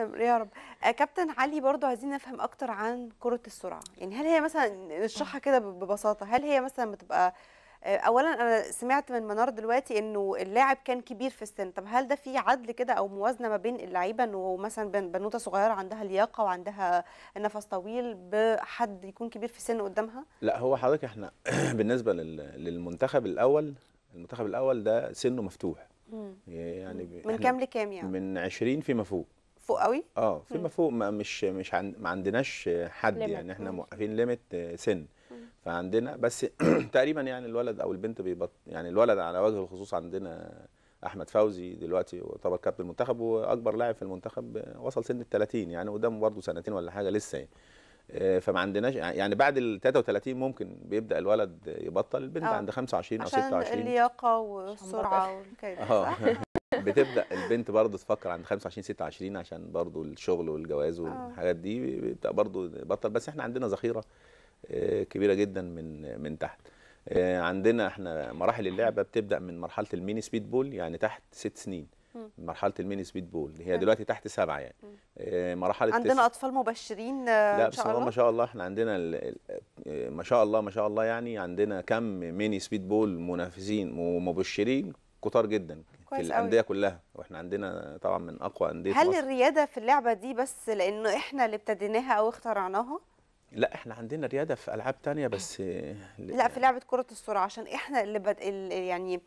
يا رب آه، كابتن علي برضو عايزين نفهم اكتر عن كره السرعه يعني هل هي مثلا نشرحها كده ببساطه هل هي مثلا بتبقى آه، اولا انا سمعت من منار دلوقتي انه اللاعب كان كبير في السن طب هل ده في عدل كده او موازنه ما بين اللعيبه انه مثلا بنوته صغيره عندها لياقه وعندها نفس طويل بحد يكون كبير في السن قدامها لا هو حضرتك احنا بالنسبه للمنتخب الاول المنتخب الاول ده سنه مفتوح يعني من كام لكام يعني من 20 فيما فوق فوق قوي اه فيما فوق ما مش مش عن ما عندناش حد ليمت. يعني احنا موقفين ليميت سن فعندنا بس تقريبا يعني الولد او البنت بيبط يعني الولد على وجه الخصوص عندنا احمد فوزي دلوقتي يعتبر كابتن المنتخب واكبر لاعب في المنتخب وصل سن ال 30 يعني قدامه برضه سنتين ولا حاجه لسه يعني آه، فما عندناش يعني, يعني بعد ال 33 ممكن بيبدا الولد يبطل البنت أوه. عند 25 او 26 عشان اللياقه والسرعه والكلام آه. بتبدا البنت برضه تفكر عند 25 26 عشان برضه الشغل والجواز والحاجات آه. دي بيبدا برضه بطل بس احنا عندنا ذخيره آه، كبيره جدا من من تحت آه، عندنا احنا مراحل اللعبه بتبدا من مرحله الميني سبيد بول يعني تحت ست سنين مرحله الميني سبيد بول هي دلوقتي تحت سبعه يعني مرحله عندنا تس... اطفال مبشرين لا بس الله ما شاء الله احنا عندنا ال... ما شاء الله ما شاء الله يعني عندنا كم ميني سبيد بول منافسين ومبشرين كتار جدا في الانديه أوي. كلها واحنا عندنا طبعا من اقوى انديه هل مصر. الرياده في اللعبه دي بس لانه احنا اللي ابتديناها او اخترعناها لا احنا عندنا رياده في العاب تانية بس لا في لعبه كره السرعه عشان احنا اللي بد... يعني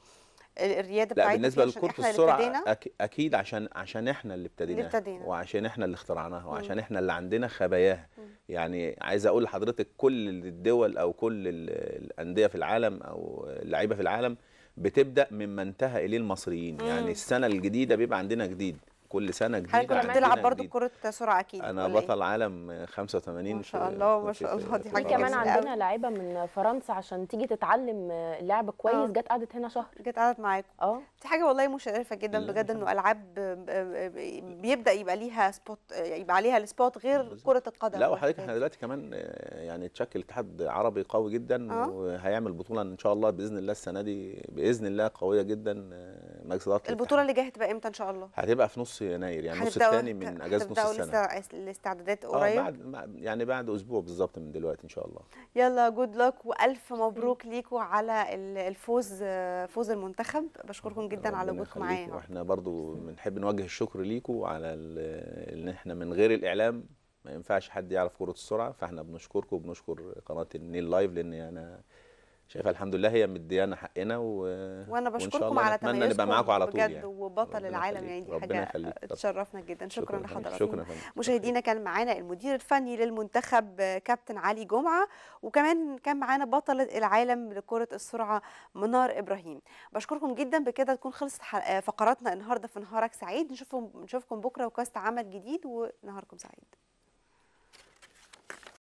الرياده بتاعتنا لا بالنسبه لكره السرعه اكيد عشان عشان احنا اللي ابتديناها وعشان احنا اللي اخترعناها وعشان احنا اللي عندنا خباياها يعني عايز اقول لحضرتك كل الدول او كل الانديه في العالم او اللعيبه في العالم بتبدا مما انتهى اليه المصريين يعني السنه الجديده بيبقى عندنا جديد كل سنه جديده حضرتك كنت بتلعب برضه كره سرعه اكيد انا بطل إيه؟ عالم 85 ما شاء الله ما شاء الله دي حاجه كمان عندنا لعيبه من فرنسا عشان تيجي تتعلم لعب كويس آه. جت قعدت هنا شهر جت قعدت معاكم اه دي حاجه والله مشرفه جدا بجد انه العاب بيبدا يبقى ليها سبوت يبقى عليها السبوت غير كره القدم لا وحضرتك احنا دلوقتي كمان آه، يعني تشكل اتحاد عربي قوي جدا آه. وهيعمل بطوله ان شاء الله باذن الله السنه دي باذن الله قويه جدا مجلس اداره البطوله اللي جايه هتبقى امتى ان شاء الله هتبقى في نص يناير يعني النص الثاني من اجازه نص السنه لسه الاستعدادات آه، قريب اه بعد يعني بعد اسبوع بالظبط من دلوقتي ان شاء الله يلا جود لك والف مبروك ليكوا على الفوز فوز المنتخب بشكركم جدا على وجودكم معايا واحنا برضو بنحب نوجه الشكر ليكوا على ان احنا من غير الاعلام ما ينفعش حد يعرف كره السرعه فاحنا بنشكركم وبنشكر قناه النيل لايف لان انا يعني شايفه الحمد لله هي مديانا حقنا و... وانا بشكركم على تميزكم نبقى معاكم على طول بجد يعني. وبطل العالم يعني دي حاجه تشرفنا جدا شكرا, شكرا لحضراتكم شكرا مشاهدينا كان معانا المدير الفني للمنتخب كابتن علي جمعه وكمان كان معانا بطله العالم لكره السرعه منار ابراهيم بشكركم جدا بكده تكون خلصت فقراتنا النهارده في نهارك سعيد نشوفكم نشوفكم بكره وكاست عمل جديد ونهاركم سعيد